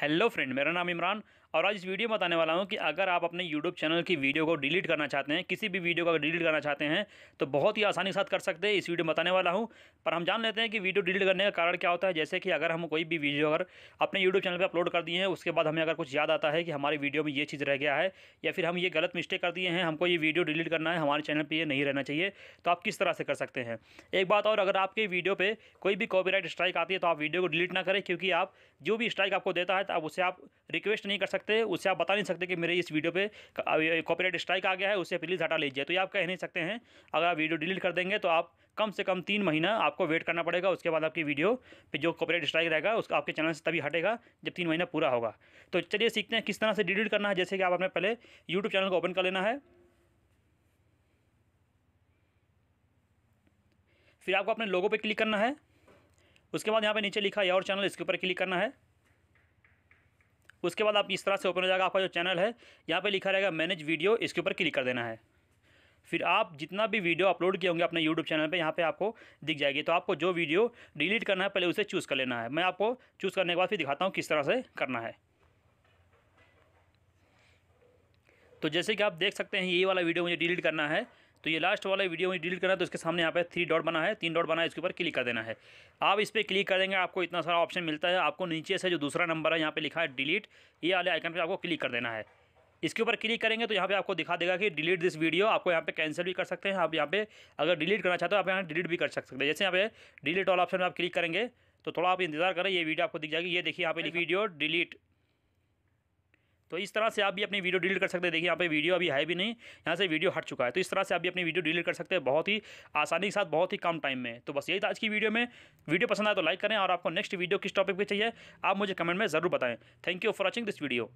hello friend मेरा नाम इमरान और आज इस वीडियो में बताने वाला हूँ कि अगर आप अपने यूट्यूब चैनल की वीडियो को डिलीट करना चाहते हैं किसी भी वीडियो को डिलीट करना चाहते हैं तो बहुत ही आसानी के साथ कर सकते हैं इस वीडियो में बताने वाला हूँ पर हम जान लेते हैं कि वीडियो डिलीट करने का कारण क्या होता है जैसे कि अगर हम कोई भी वीडियो अगर अपने यूट्यूब चैनल पर अपलोड कर दिए हैं उसके बाद हमें अगर कुछ याद आता है कि हमारी वीडियो में ये चीज़ रह गया है या फिर हम ये गलत मिस्टेक कर दिए हैं हमको ये वीडियो डिलीट करना है हमारे चैनल पर ये नहीं रहना चाहिए तो आप किस तरह से कर सकते हैं एक बात और अगर आपके वीडियो पर कोई भी कॉपी स्ट्राइक आती है तो आप वीडियो को डिलीट ना करें क्योंकि आप जो भी स्ट्राइक आपको देता है तो आप उसे आप रिक्वेस्ट नहीं कर सकते सकते उसे आप बता नहीं सकते कि मेरे इस वीडियो पे कॉपीराइट स्ट्राइक आ गया है उसे प्लीज़ हटा लीजिए तो ये आप कह नहीं सकते हैं अगर आप वीडियो डिलीट कर देंगे तो आप कम से कम तीन महीना आपको वेट करना पड़ेगा उसके बाद आपकी वीडियो पे जो कॉपीराइट स्ट्राइक रहेगा उसका आपके चैनल से तभी हटेगा जब तीन महीना पूरा होगा तो चलिए सीखते हैं किस तरह से डिलीट करना है जैसे कि आप अपने पहले यूट्यूब चैनल को ओपन कर लेना है फिर आपको अपने लोगों पर क्लिक करना है उसके बाद यहाँ पर नीचे लिखा है और चैनल इसके ऊपर क्लिक करना है उसके बाद आप इस तरह से ओपन हो जाएगा आपका जो चैनल है यहाँ पर लिखा रहेगा मैनेज वीडियो इसके ऊपर क्लिक कर देना है फिर आप जितना भी वीडियो अपलोड किए होंगे अपने यूट्यूब चैनल पे यहाँ पे आपको दिख जाएगी तो आपको जो वीडियो डिलीट करना है पहले उसे चूज़ कर लेना है मैं आपको चूज़ करने के बाद फिर दिखाता हूँ किस तरह से करना है तो जैसे कि आप देख सकते हैं ये वाला वीडियो मुझे डिलीट करना है तो ये लास्ट वाला वीडियो में डिलीट करना है तो इसके सामने यहाँ पे थ्री डॉट बना है तीन डॉट बना है इसके ऊपर क्लिक कर देना है आप इस पर क्लिक कर देंगे आपको इतना सारा ऑप्शन मिलता है आपको नीचे से जो दूसरा नंबर है यहाँ पे लिखा है डिलीट ये वाले आइकन पर आपको क्लिक कर देना है इसके ऊपर क्लिक करेंगे तो यहाँ पे आपको दिखा देगा कि डिलीट दिस वीडियो आपको यहाँ पे कैंसिल भी कर सकते हैं आप यहाँ पे अगर डिलीट करना चाहते हो आप यहाँ डिलीट भी कर सकते हैं जैसे यहाँ पे डिलीट ऑल ऑप्शन में आप क्लिक करेंगे तो थोड़ा आप इंतजार करें ये वीडियो आपको दिख जाएगी ये देखिए यहाँ पे वीडियो डिलीट तो इस तरह से आप भी अपनी वीडियो डिलीट कर सकते हैं देखिए यहाँ पे वीडियो अभी है भी नहीं यहाँ से वीडियो हट चुका है तो इस तरह से आप भी अपनी वीडियो डिलीट कर सकते हैं बहुत ही आसानी के साथ बहुत ही कम टाइम में तो बस यही था आज की वीडियो में वीडियो पसंद आए तो लाइक करें और आपको नेक्स्ट वीडियो किस टॉपिक पर चाहिए आप मुझे कमेंट में ज़रूर बताएं thank you for watching this video